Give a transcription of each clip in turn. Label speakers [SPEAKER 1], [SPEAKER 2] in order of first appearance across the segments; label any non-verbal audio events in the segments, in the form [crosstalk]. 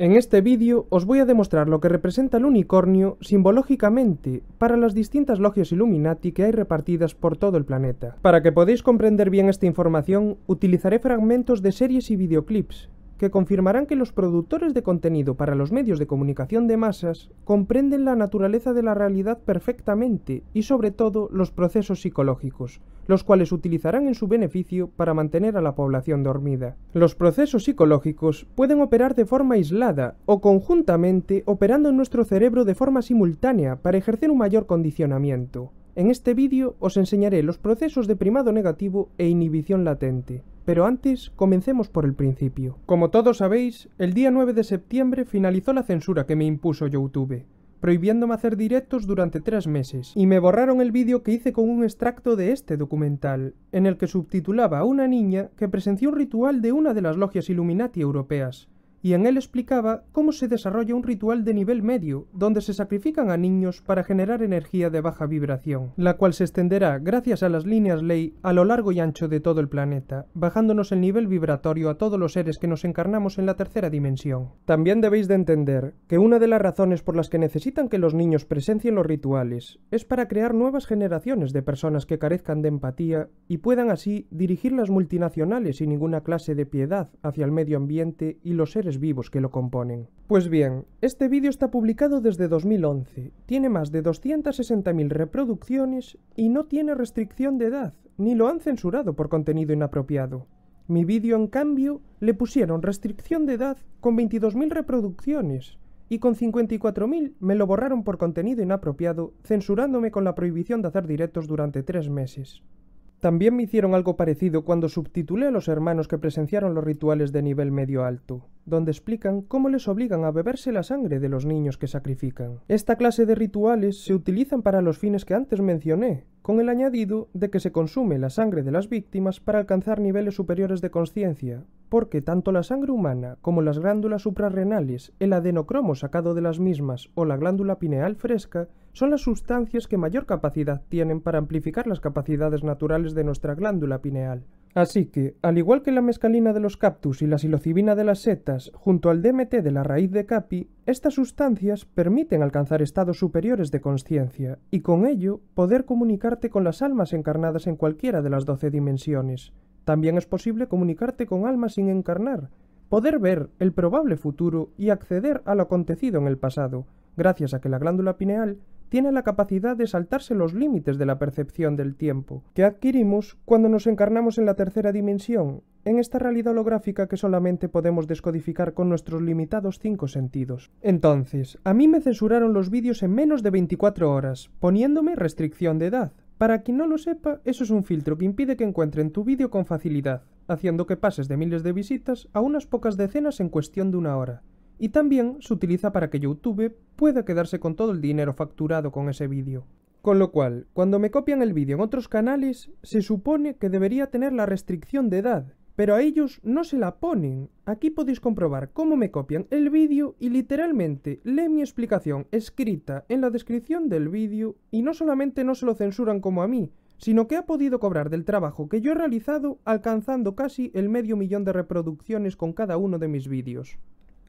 [SPEAKER 1] En este vídeo os voy a demostrar lo que representa el unicornio simbológicamente para las distintas logias Illuminati que hay repartidas por todo el planeta. Para que podáis comprender bien esta información, utilizaré fragmentos de series y videoclips, que confirmarán que los productores de contenido para los medios de comunicación de masas comprenden la naturaleza de la realidad perfectamente y sobre todo los procesos psicológicos, los cuales utilizarán en su beneficio para mantener a la población dormida. Los procesos psicológicos pueden operar de forma aislada o conjuntamente operando en nuestro cerebro de forma simultánea para ejercer un mayor condicionamiento. En este vídeo os enseñaré los procesos de primado negativo e inhibición latente. Pero antes, comencemos por el principio. Como todos sabéis, el día 9 de septiembre finalizó la censura que me impuso YouTube, prohibiéndome hacer directos durante tres meses, y me borraron el vídeo que hice con un extracto de este documental, en el que subtitulaba a una niña que presenció un ritual de una de las logias Illuminati europeas, y en él explicaba cómo se desarrolla un ritual de nivel medio, donde se sacrifican a niños para generar energía de baja vibración, la cual se extenderá gracias a las líneas ley a lo largo y ancho de todo el planeta, bajándonos el nivel vibratorio a todos los seres que nos encarnamos en la tercera dimensión. También debéis de entender que una de las razones por las que necesitan que los niños presencien los rituales es para crear nuevas generaciones de personas que carezcan de empatía y puedan así dirigir las multinacionales sin ninguna clase de piedad hacia el medio ambiente y los seres vivos que lo componen. Pues bien, este vídeo está publicado desde 2011, tiene más de 260.000 reproducciones y no tiene restricción de edad, ni lo han censurado por contenido inapropiado. Mi vídeo, en cambio, le pusieron restricción de edad con 22.000 reproducciones y con 54.000 me lo borraron por contenido inapropiado, censurándome con la prohibición de hacer directos durante tres meses. También me hicieron algo parecido cuando subtitulé a los hermanos que presenciaron los rituales de nivel medio alto, donde explican cómo les obligan a beberse la sangre de los niños que sacrifican. Esta clase de rituales se utilizan para los fines que antes mencioné, con el añadido de que se consume la sangre de las víctimas para alcanzar niveles superiores de conciencia, porque tanto la sangre humana como las glándulas suprarrenales, el adenocromo sacado de las mismas o la glándula pineal fresca son las sustancias que mayor capacidad tienen para amplificar las capacidades naturales de nuestra glándula pineal. Así que, al igual que la mescalina de los cactus y la psilocibina de las setas, junto al DMT de la raíz de capi, estas sustancias permiten alcanzar estados superiores de conciencia y con ello poder comunicarte con las almas encarnadas en cualquiera de las doce dimensiones. También es posible comunicarte con almas sin encarnar, poder ver el probable futuro y acceder a lo acontecido en el pasado, gracias a que la glándula pineal tiene la capacidad de saltarse los límites de la percepción del tiempo, que adquirimos cuando nos encarnamos en la tercera dimensión, en esta realidad holográfica que solamente podemos descodificar con nuestros limitados cinco sentidos. Entonces, a mí me censuraron los vídeos en menos de 24 horas, poniéndome restricción de edad. Para quien no lo sepa, eso es un filtro que impide que encuentren tu vídeo con facilidad, haciendo que pases de miles de visitas a unas pocas decenas en cuestión de una hora. Y también se utiliza para que YouTube pueda quedarse con todo el dinero facturado con ese vídeo. Con lo cual, cuando me copian el vídeo en otros canales, se supone que debería tener la restricción de edad, pero a ellos no se la ponen. Aquí podéis comprobar cómo me copian el vídeo y literalmente lee mi explicación escrita en la descripción del vídeo y no solamente no se lo censuran como a mí, sino que ha podido cobrar del trabajo que yo he realizado alcanzando casi el medio millón de reproducciones con cada uno de mis vídeos.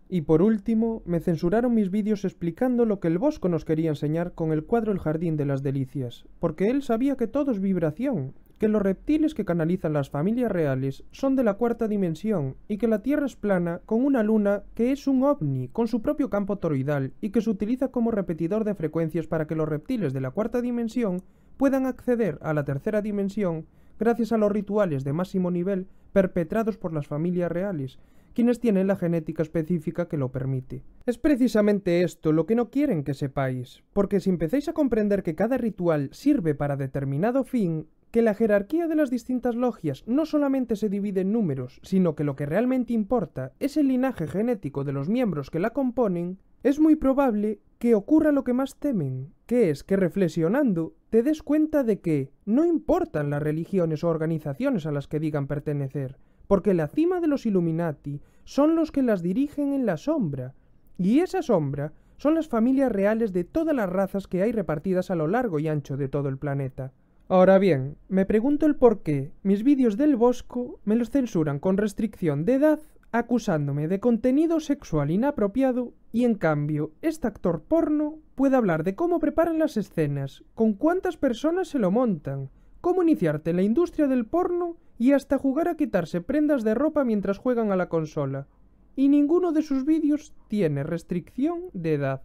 [SPEAKER 1] Y por último, me censuraron mis vídeos explicando lo que el Bosco nos quería enseñar con el cuadro El Jardín de las Delicias, porque él sabía que todo es vibración, que los reptiles que canalizan las familias reales son de la cuarta dimensión y que la Tierra es plana con una luna que es un ovni con su propio campo toroidal y que se utiliza como repetidor de frecuencias para que los reptiles de la cuarta dimensión puedan acceder a la tercera dimensión gracias a los rituales de máximo nivel perpetrados por las familias reales, quienes tienen la genética específica que lo permite. Es precisamente esto lo que no quieren que sepáis, porque si empecéis a comprender que cada ritual sirve para determinado fin, que la jerarquía de las distintas logias no solamente se divide en números, sino que lo que realmente importa es el linaje genético de los miembros que la componen, es muy probable que ocurra lo que más temen, que es que reflexionando te des cuenta de que no importan las religiones o organizaciones a las que digan pertenecer, porque la cima de los Illuminati son los que las dirigen en la sombra, y esa sombra son las familias reales de todas las razas que hay repartidas a lo largo y ancho de todo el planeta. Ahora bien, me pregunto el por qué mis vídeos del Bosco me los censuran con restricción de edad, acusándome de contenido sexual inapropiado, y en cambio, este actor porno puede hablar de cómo preparan las escenas, con cuántas personas se lo montan, cómo iniciarte en la industria del porno y hasta jugar a quitarse prendas de ropa mientras juegan a la consola. Y ninguno de sus vídeos tiene restricción de edad.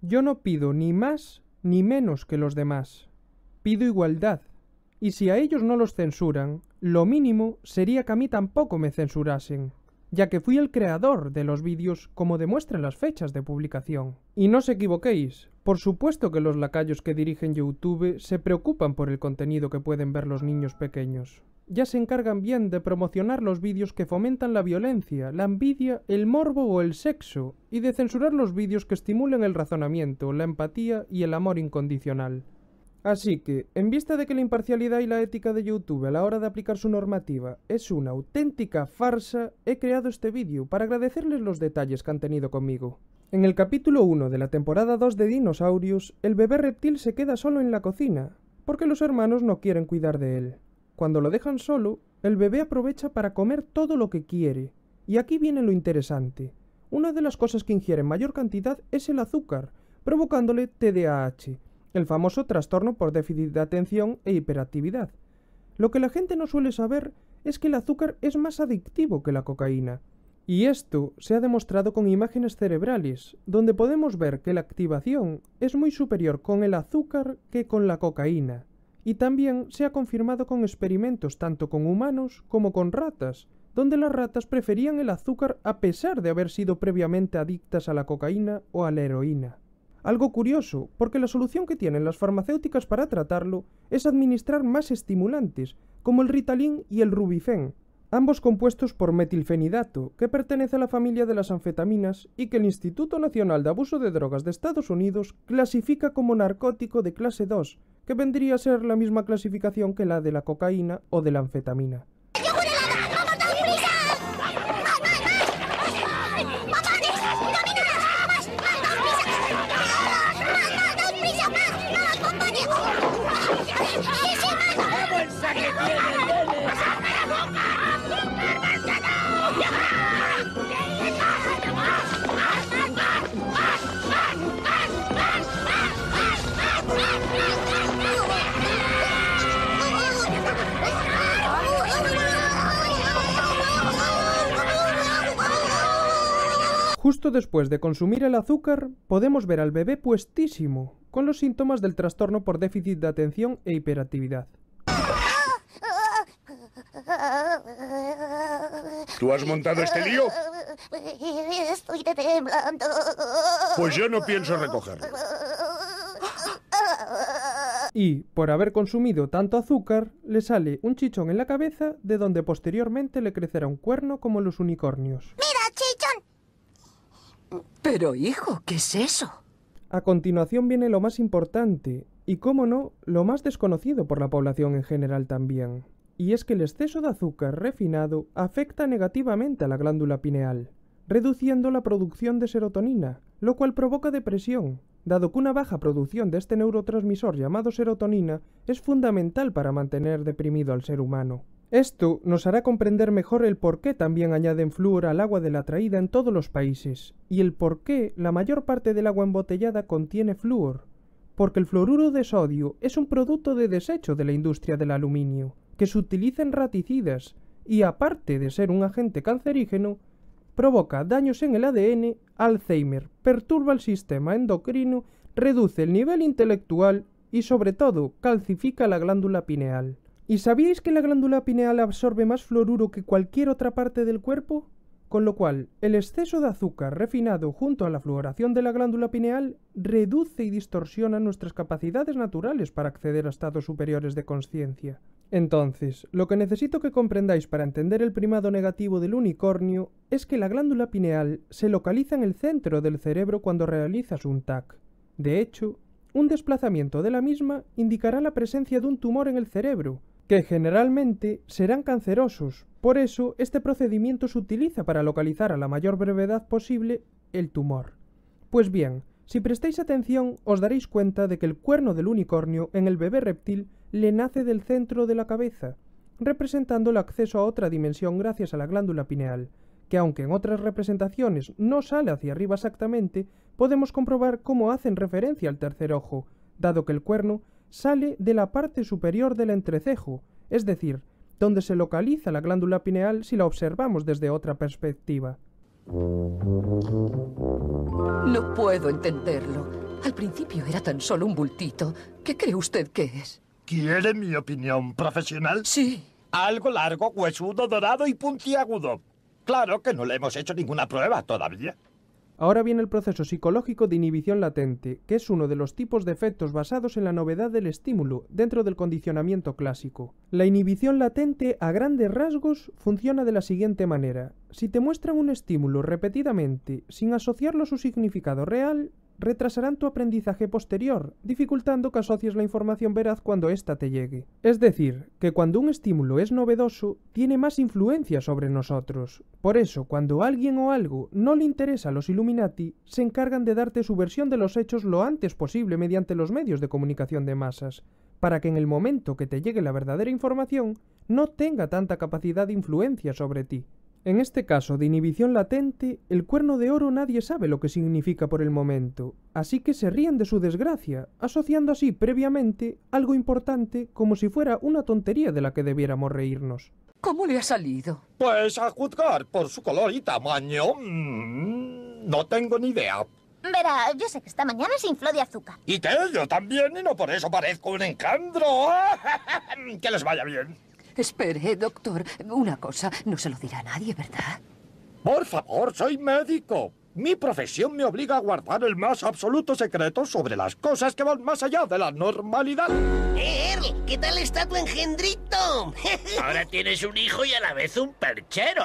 [SPEAKER 1] Yo no pido ni más ni menos que los demás pido igualdad. Y si a ellos no los censuran, lo mínimo sería que a mí tampoco me censurasen, ya que fui el creador de los vídeos como demuestran las fechas de publicación. Y no se equivoquéis, por supuesto que los lacayos que dirigen YouTube se preocupan por el contenido que pueden ver los niños pequeños. Ya se encargan bien de promocionar los vídeos que fomentan la violencia, la envidia, el morbo o el sexo, y de censurar los vídeos que estimulen el razonamiento, la empatía y el amor incondicional. Así que, en vista de que la imparcialidad y la ética de YouTube a la hora de aplicar su normativa es una auténtica farsa, he creado este vídeo para agradecerles los detalles que han tenido conmigo. En el capítulo 1 de la temporada 2 de Dinosaurios, el bebé reptil se queda solo en la cocina, porque los hermanos no quieren cuidar de él. Cuando lo dejan solo, el bebé aprovecha para comer todo lo que quiere. Y aquí viene lo interesante. Una de las cosas que ingiere en mayor cantidad es el azúcar, provocándole TDAH, el famoso trastorno por déficit de atención e hiperactividad. Lo que la gente no suele saber es que el azúcar es más adictivo que la cocaína. Y esto se ha demostrado con imágenes cerebrales, donde podemos ver que la activación es muy superior con el azúcar que con la cocaína. Y también se ha confirmado con experimentos tanto con humanos como con ratas, donde las ratas preferían el azúcar a pesar de haber sido previamente adictas a la cocaína o a la heroína. Algo curioso, porque la solución que tienen las farmacéuticas para tratarlo es administrar más estimulantes, como el Ritalin y el Rubifen, ambos compuestos por metilfenidato, que pertenece a la familia de las anfetaminas y que el Instituto Nacional de Abuso de Drogas de Estados Unidos clasifica como narcótico de clase 2, que vendría a ser la misma clasificación que la de la cocaína o de la anfetamina. Justo después de consumir el azúcar, podemos ver al bebé puestísimo, con los síntomas del trastorno por déficit de atención e hiperactividad. ¿Tú has montado este lío? Estoy temblando. Pues yo no pienso recogerlo. Y, por haber consumido tanto azúcar, le sale un chichón en la cabeza de donde posteriormente le crecerá un cuerno como los unicornios. ¡Mira, chichón! Pero hijo, ¿qué es eso? A continuación viene lo más importante, y cómo no, lo más desconocido por la población en general también, y es que el exceso de azúcar refinado afecta negativamente a la glándula pineal, reduciendo la producción de serotonina, lo cual provoca depresión, dado que una baja producción de este neurotransmisor llamado serotonina es fundamental para mantener deprimido al ser humano. Esto nos hará comprender mejor el por qué también añaden flúor al agua de la traída en todos los países, y el por qué la mayor parte del agua embotellada contiene flúor, porque el fluoruro de sodio es un producto de desecho de la industria del aluminio, que se utiliza en raticidas, y aparte de ser un agente cancerígeno, provoca daños en el ADN, Alzheimer, perturba el sistema endocrino, reduce el nivel intelectual y sobre todo calcifica la glándula pineal. ¿Y sabíais que la glándula pineal absorbe más fluoruro que cualquier otra parte del cuerpo? Con lo cual, el exceso de azúcar refinado junto a la fluoración de la glándula pineal reduce y distorsiona nuestras capacidades naturales para acceder a estados superiores de conciencia. Entonces, lo que necesito que comprendáis para entender el primado negativo del unicornio es que la glándula pineal se localiza en el centro del cerebro cuando realizas un TAC. De hecho, un desplazamiento de la misma indicará la presencia de un tumor en el cerebro, que generalmente serán cancerosos. Por eso, este procedimiento se utiliza para localizar a la mayor brevedad posible el tumor. Pues bien, si prestáis atención, os daréis cuenta de que el cuerno del unicornio en el bebé reptil le nace del centro de la cabeza, representando el acceso a otra dimensión gracias a la glándula pineal, que aunque en otras representaciones no sale hacia arriba exactamente, podemos comprobar cómo hacen referencia al tercer ojo, dado que el cuerno sale de la parte superior del entrecejo, es decir, donde se localiza la glándula pineal si la observamos desde otra perspectiva. No puedo entenderlo. Al principio era tan solo un bultito. ¿Qué cree usted que es? ¿Quiere mi opinión profesional? Sí. Algo largo, huesudo, dorado y puntiagudo. Claro que no le hemos hecho ninguna prueba todavía. Ahora viene el proceso psicológico de inhibición latente, que es uno de los tipos de efectos basados en la novedad del estímulo dentro del condicionamiento clásico. La inhibición latente, a grandes rasgos, funciona de la siguiente manera. Si te muestran un estímulo repetidamente sin asociarlo a su significado real, retrasarán tu aprendizaje posterior, dificultando que asocies la información veraz cuando ésta te llegue. Es decir, que cuando un estímulo es novedoso, tiene más influencia sobre nosotros. Por eso, cuando alguien o algo no le interesa a los Illuminati, se encargan de darte su versión de los hechos lo antes posible mediante los medios de comunicación de masas, para que en el momento que te llegue la verdadera información, no tenga tanta capacidad de influencia sobre ti. En este caso de inhibición latente, el cuerno de oro nadie sabe lo que significa por el momento, así que se ríen de su desgracia, asociando así previamente algo importante como si fuera una tontería de la que debiéramos reírnos. ¿Cómo le ha salido? Pues a juzgar por su color y tamaño, mm, no tengo ni idea. Verá, yo sé que esta mañana se infló de azúcar. Y te, yo también, y no por eso parezco un encandro. [laughs] que les vaya bien. Espere, doctor. Una cosa, no se lo dirá nadie, ¿verdad? Por favor, soy médico. Mi profesión me obliga a guardar el más absoluto secreto sobre las cosas que van más allá de la normalidad. Earl, ¿qué tal está tu engendrito? [laughs] Ahora tienes un hijo y a la vez un perchero.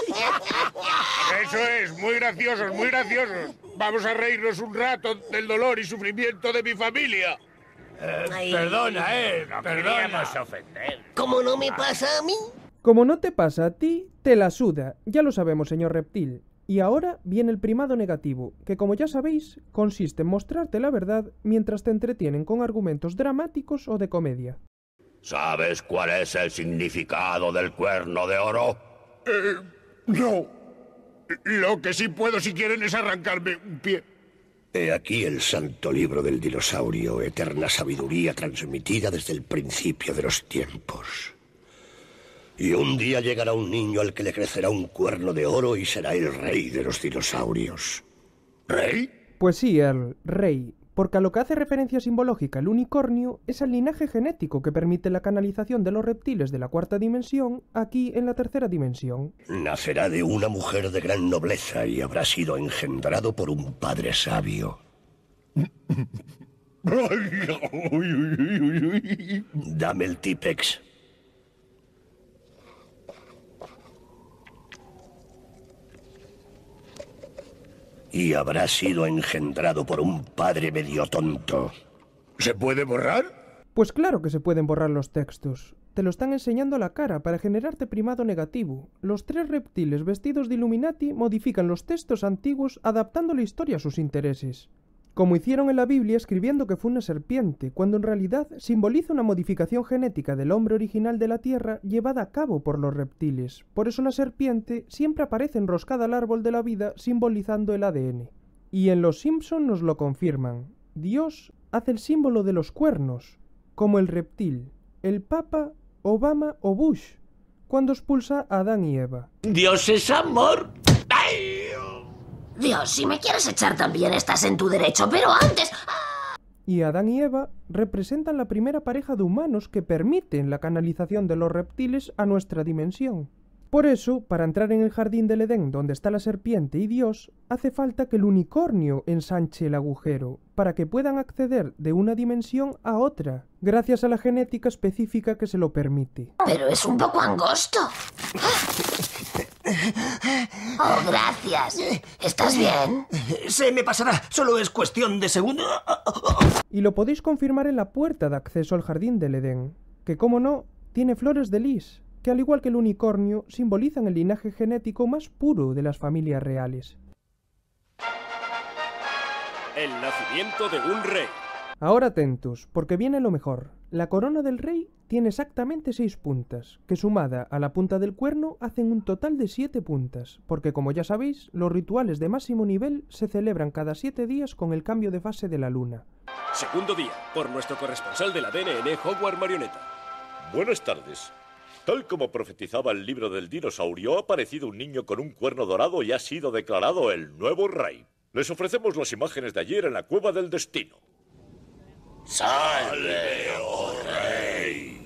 [SPEAKER 1] [laughs] Eso es, muy gracioso, muy gracioso. Vamos a reírnos un rato del dolor y sufrimiento de mi familia. Eh, perdona, eh, perdona. ofender. ¿Cómo no me pasa a mí? Como no te pasa a ti, te la suda. Ya lo sabemos, señor reptil. Y ahora viene el primado negativo, que como ya sabéis, consiste en mostrarte la verdad mientras te entretienen con argumentos dramáticos o de comedia. ¿Sabes cuál es el significado del cuerno de oro? Eh, no. Lo que sí puedo si quieren es arrancarme un pie aquí el santo libro del dinosaurio, eterna sabiduría transmitida desde el principio de los tiempos. Y un día llegará un niño al que le crecerá un cuerno de oro y será el rey de los dinosaurios. ¿Rey? Pues sí, el rey porque a lo que hace referencia simbológica el unicornio es al linaje genético que permite la canalización de los reptiles de la cuarta dimensión aquí en la tercera dimensión. Nacerá de una mujer de gran nobleza y habrá sido engendrado por un padre sabio. [laughs] Dame el típex. y habrá sido engendrado por un padre medio tonto. ¿Se puede borrar? Pues claro que se pueden borrar los textos. Te lo están enseñando a la cara para generarte primado negativo. Los tres reptiles vestidos de Illuminati modifican los textos antiguos adaptando la historia a sus intereses como hicieron en la Biblia escribiendo que fue una serpiente, cuando en realidad simboliza una modificación genética del hombre original de la Tierra llevada a cabo por los reptiles. Por eso la serpiente siempre aparece enroscada al árbol de la vida simbolizando el ADN. Y en Los Simpson nos lo confirman. Dios hace el símbolo de los cuernos, como el reptil, el Papa, Obama o Bush, cuando expulsa a Adán y Eva. Dios es amor. Dios, si me quieres echar también estás en tu derecho, pero antes... Ah. Y Adán y Eva representan la primera pareja de humanos que permiten la canalización de los reptiles a nuestra dimensión. Por eso, para entrar en el jardín del Edén donde está la serpiente y Dios, hace falta que el unicornio ensanche el agujero, para que puedan acceder de una dimensión a otra, gracias a la genética específica que se lo permite. Pero es un poco angosto. Oh, gracias. ¿Estás bien? Se me pasará. Solo es cuestión de segundos. Y lo podéis confirmar en la puerta de acceso al jardín del Edén, que, como no, tiene flores de lis, que al igual que el unicornio, simbolizan el linaje genético más puro de las familias reales. El nacimiento de un rey. Ahora atentos, porque viene lo mejor. La corona del rey tiene exactamente seis puntas, que sumada a la punta del cuerno hacen un total de siete puntas, porque como ya sabéis, los rituales de máximo nivel se celebran cada siete días con el cambio de fase de la luna. Segundo día, por nuestro corresponsal de la DNN, Hogwarts Marioneta. Buenas tardes. Tal como profetizaba el libro del dinosaurio, ha aparecido un niño con un cuerno dorado y ha sido declarado el nuevo rey. Les ofrecemos las imágenes de ayer en la cueva del destino. ¡Sale, oh rey!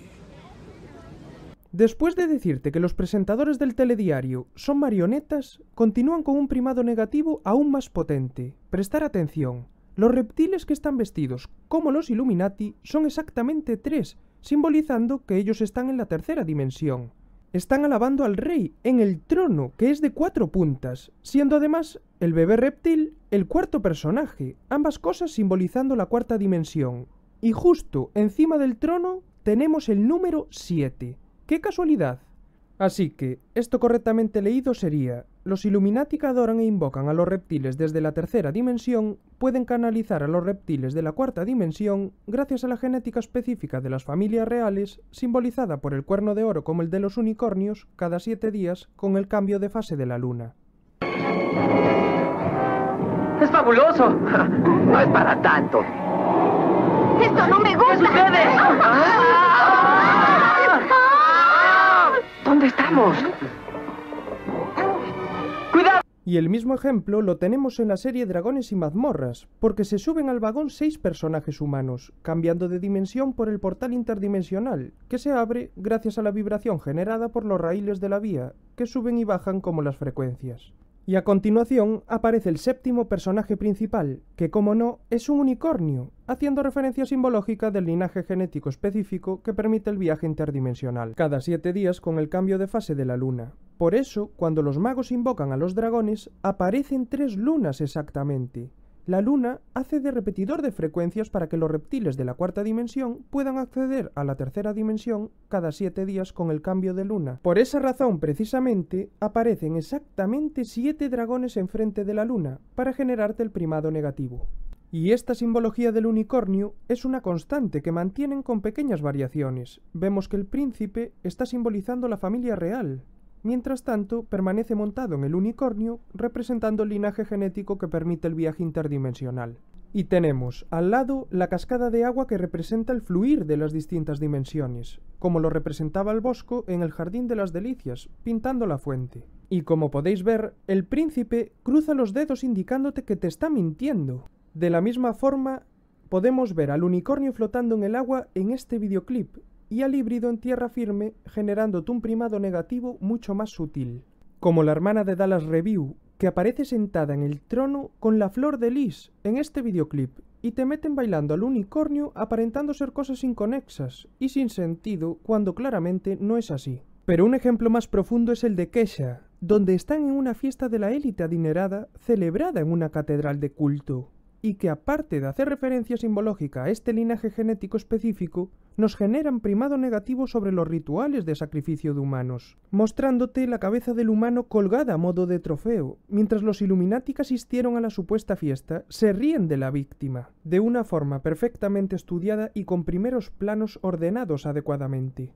[SPEAKER 1] Después de decirte que los presentadores del telediario son marionetas, continúan con un primado negativo aún más potente. Prestar atención. Los reptiles que están vestidos como los Illuminati son exactamente tres, simbolizando que ellos están en la tercera dimensión. Están alabando al rey en el trono, que es de cuatro puntas, siendo además el bebé reptil el cuarto personaje, ambas cosas simbolizando la cuarta dimensión. Y justo encima del trono tenemos el número 7. ¡Qué casualidad! Así que, esto correctamente leído sería, los Illuminati que adoran e invocan a los reptiles desde la tercera dimensión pueden canalizar a los reptiles de la cuarta dimensión gracias a la genética específica de las familias reales, simbolizada por el cuerno de oro como el de los unicornios, cada siete días con el cambio de fase de la luna. ¡Es fabuloso! [laughs] No es para tanto. ¡Esto no me gusta! [laughs] ¿Dónde estamos? Y el mismo ejemplo lo tenemos en la serie Dragones y mazmorras, porque se suben al vagón seis personajes humanos, cambiando de dimensión por el portal interdimensional, que se abre gracias a la vibración generada por los raíles de la vía, que suben y bajan como las frecuencias. Y a continuación aparece el séptimo personaje principal, que como no, es un unicornio, haciendo referencia simbológica del linaje genético específico que permite el viaje interdimensional, cada siete días con el cambio de fase de la luna. Por eso, cuando los magos invocan a los dragones, aparecen tres lunas exactamente, la Luna hace de repetidor de frecuencias para que los reptiles de la cuarta dimensión puedan acceder a la tercera dimensión cada siete días con el cambio de luna. Por esa razón, precisamente, aparecen exactamente siete dragones enfrente de la Luna para generarte el primado negativo. Y esta simbología del unicornio es una constante que mantienen con pequeñas variaciones. Vemos que el príncipe está simbolizando la familia real, Mientras tanto, permanece montado en el unicornio, representando el linaje genético que permite el viaje interdimensional. Y tenemos, al lado, la cascada de agua que representa el fluir de las distintas dimensiones, como lo representaba el bosco en el Jardín de las Delicias, pintando la fuente. Y como podéis ver, el príncipe cruza los dedos indicándote que te está mintiendo. De la misma forma, podemos ver al unicornio flotando en el agua en este videoclip, y al híbrido en tierra firme, generando un primado negativo mucho más sutil, como la hermana de Dallas Review, que aparece sentada en el trono con la flor de lis en este videoclip y te meten bailando al unicornio aparentando ser cosas inconexas y sin sentido cuando claramente no es así. Pero un ejemplo más profundo es el de Kesha, donde están en una fiesta de la élite adinerada celebrada en una catedral de culto y que aparte de hacer referencia simbológica a este linaje genético específico, nos generan primado negativo sobre los rituales de sacrificio de humanos, mostrándote la cabeza del humano colgada a modo de trofeo, mientras los Illuminati que asistieron a la supuesta fiesta se ríen de la víctima, de una forma perfectamente estudiada y con primeros planos ordenados adecuadamente.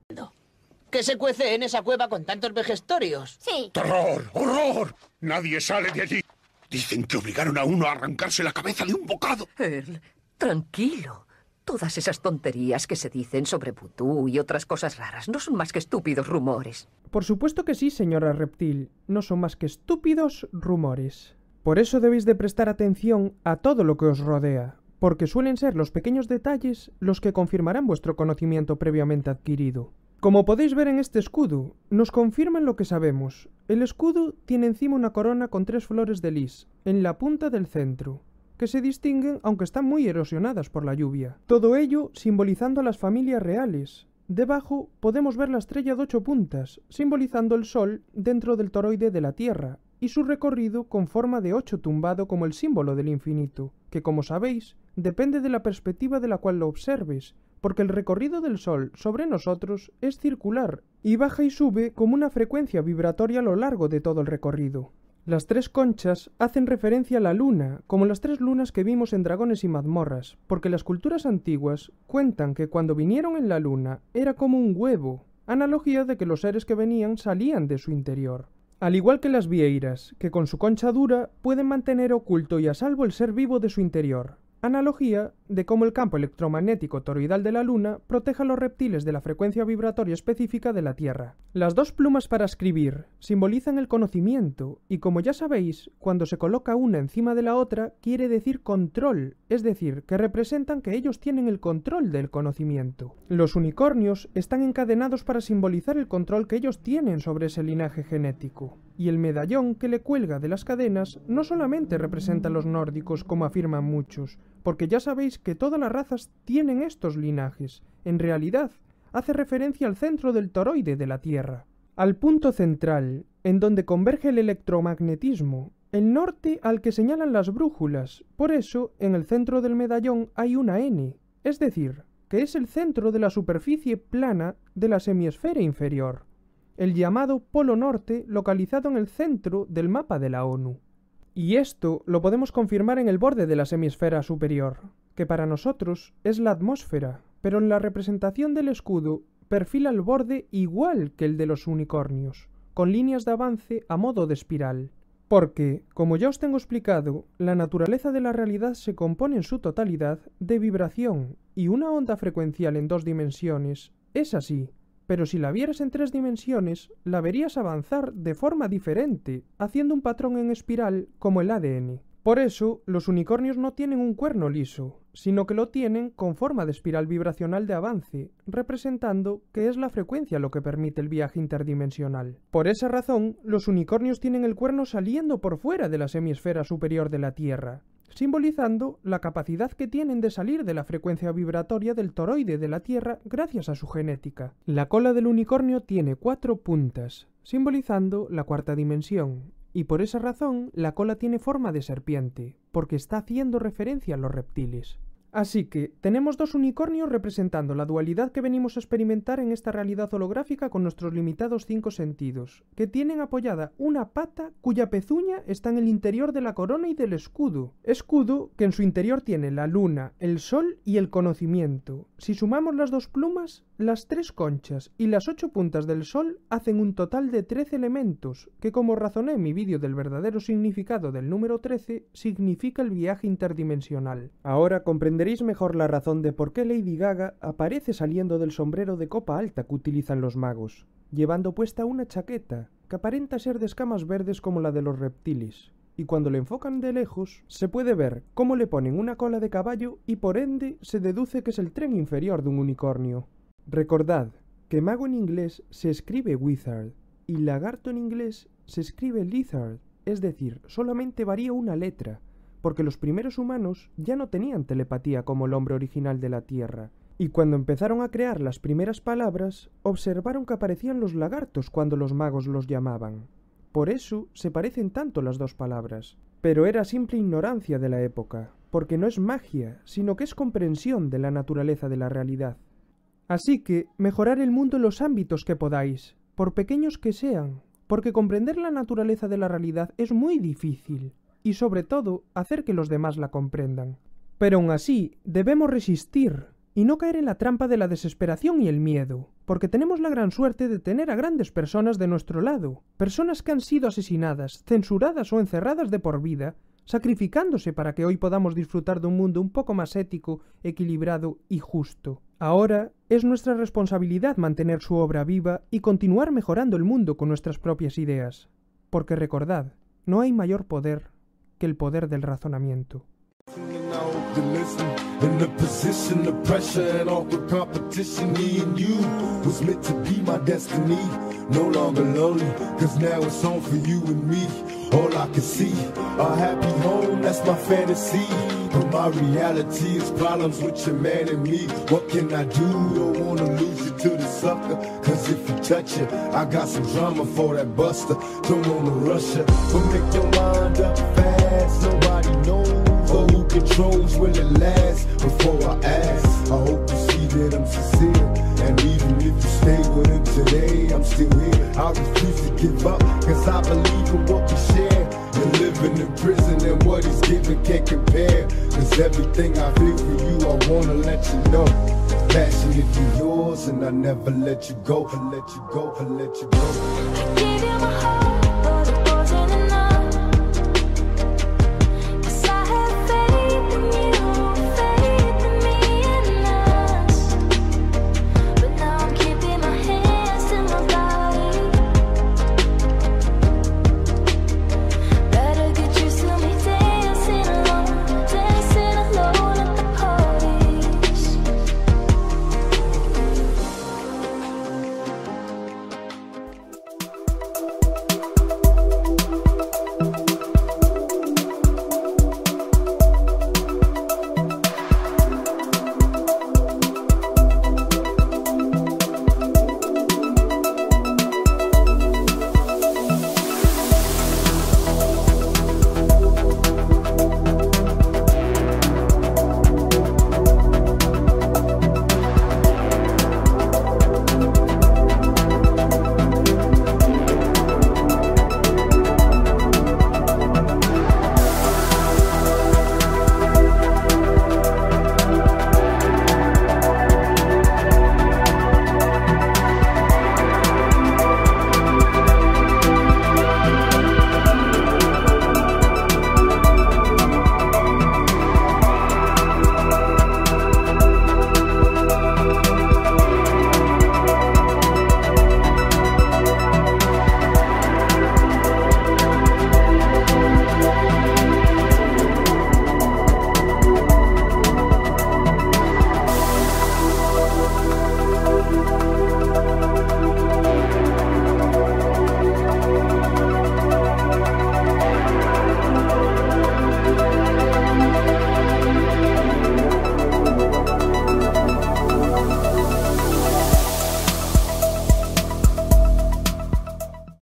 [SPEAKER 1] ¿Qué se cuece en esa cueva con tantos vejestorios? ¡Terror! ¡Horror! ¡Nadie sale de allí! Dicen que obligaron a uno a arrancarse la cabeza de un bocado. Earl, tranquilo. Todas esas tonterías que se dicen sobre putú y otras cosas raras no son más que estúpidos rumores. Por supuesto que sí, señora reptil. No son más que estúpidos rumores. Por eso debéis de prestar atención a todo lo que os rodea, porque suelen ser los pequeños detalles los que confirmarán vuestro conocimiento previamente adquirido. Como podéis ver en este escudo, nos confirman lo que sabemos. El escudo tiene encima una corona con tres flores de lis, en la punta del centro, que se distinguen aunque están muy erosionadas por la lluvia. Todo ello simbolizando a las familias reales. Debajo podemos ver la estrella de ocho puntas, simbolizando el sol dentro del toroide de la Tierra, y su recorrido con forma de ocho tumbado como el símbolo del infinito, que como sabéis, depende de la perspectiva de la cual lo observes, porque el recorrido del Sol sobre nosotros es circular y baja y sube como una frecuencia vibratoria a lo largo de todo el recorrido. Las tres conchas hacen referencia a la luna, como las tres lunas que vimos en Dragones y Mazmorras, porque las culturas antiguas cuentan que cuando vinieron en la luna era como un huevo, analogía de que los seres que venían salían de su interior. Al igual que las vieiras, que con su concha dura pueden mantener oculto y a salvo el ser vivo de su interior, analogía de cómo el campo electromagnético toroidal de la Luna protege a los reptiles de la frecuencia vibratoria específica de la Tierra. Las dos plumas para escribir simbolizan el conocimiento y como ya sabéis, cuando se coloca una encima de la otra quiere decir control, es decir, que representan que ellos tienen el control del conocimiento. Los unicornios están encadenados para simbolizar el control que ellos tienen sobre ese linaje genético y el medallón que le cuelga de las cadenas no solamente representa a los nórdicos como afirman muchos, porque ya sabéis que todas las razas tienen estos linajes, en realidad hace referencia al centro del toroide de la Tierra, al punto central, en donde converge el electromagnetismo, el norte al que señalan las brújulas, por eso en el centro del medallón hay una N, es decir, que es el centro de la superficie plana de la semiesfera inferior el llamado Polo Norte localizado en el centro del mapa de la ONU. Y esto lo podemos confirmar en el borde de la semisfera superior, que para nosotros es la atmósfera, pero en la representación del escudo perfila el borde igual que el de los unicornios, con líneas de avance a modo de espiral. Porque, como ya os tengo explicado, la naturaleza de la realidad se compone en su totalidad de vibración, y una onda frecuencial en dos dimensiones es así, pero si la vieras en tres dimensiones, la verías avanzar de forma diferente, haciendo un patrón en espiral como el ADN. Por eso, los unicornios no tienen un cuerno liso, sino que lo tienen con forma de espiral vibracional de avance, representando que es la frecuencia lo que permite el viaje interdimensional. Por esa razón, los unicornios tienen el cuerno saliendo por fuera de la semisfera superior de la Tierra, simbolizando la capacidad que tienen de salir de la frecuencia vibratoria del toroide de la Tierra gracias a su genética. La cola del unicornio tiene cuatro puntas, simbolizando la cuarta dimensión, y por esa razón la cola tiene forma de serpiente, porque está haciendo referencia a los reptiles. Así que tenemos dos unicornios representando la dualidad que venimos a experimentar en esta realidad holográfica con nuestros limitados cinco sentidos, que tienen apoyada una pata cuya pezuña está en el interior de la corona y del escudo. Escudo que en su interior tiene la luna, el sol y el conocimiento. Si sumamos las dos plumas, las tres conchas y las ocho puntas del sol hacen un total de 13 elementos, que como razoné en mi vídeo del verdadero significado del número 13, significa el viaje interdimensional. Ahora comprendemos Veréis mejor la razón de por qué Lady Gaga aparece saliendo del sombrero de copa alta que utilizan los magos, llevando puesta una chaqueta que aparenta ser de escamas verdes como la de los reptiles, y cuando le enfocan de lejos, se puede ver cómo le ponen una cola de caballo y por ende se deduce que es el tren inferior de un unicornio. Recordad que mago en inglés se escribe wizard y lagarto en inglés se escribe lizard, es decir, solamente varía una letra, porque los primeros humanos ya no tenían telepatía como el hombre original de la Tierra, y cuando empezaron a crear las primeras palabras, observaron que aparecían los lagartos cuando los magos los llamaban. Por eso se parecen tanto las dos palabras. Pero era simple ignorancia de la época, porque no es magia, sino que es comprensión de la naturaleza de la realidad. Así que, mejorar el mundo en los ámbitos que podáis, por pequeños que sean, porque comprender la naturaleza de la realidad es muy difícil y sobre todo hacer que los demás la comprendan. Pero aún así, debemos resistir y no caer en la trampa de la desesperación y el miedo, porque tenemos la gran suerte de tener a grandes personas de nuestro lado, personas que han sido asesinadas, censuradas o encerradas de por vida, sacrificándose para que hoy podamos disfrutar de un mundo un poco más ético, equilibrado y justo. Ahora es nuestra responsabilidad mantener su obra viva y continuar mejorando el mundo con nuestras propias ideas, porque recordad, no hay mayor poder el poder del razonamiento. All I can see, a happy home, that's my fantasy. But my reality is problems with your man and me. What can I do? Don't wanna lose you to the sucker. Cause if you touch it, I got some drama for that buster. Don't wanna rush it, but make your mind up fast. Nobody knows or who controls will it last. Before I ask, I hope you see that I'm sincere. And even if you stay with him today, I'm still here. I refuse to give up, cause I believe in what we share. And living in prison and what he's giving can't compare. Cause everything I feel for you, I wanna let you know. Passionately yours, and I never let you go. I let you go, I let you go. I give you my heart.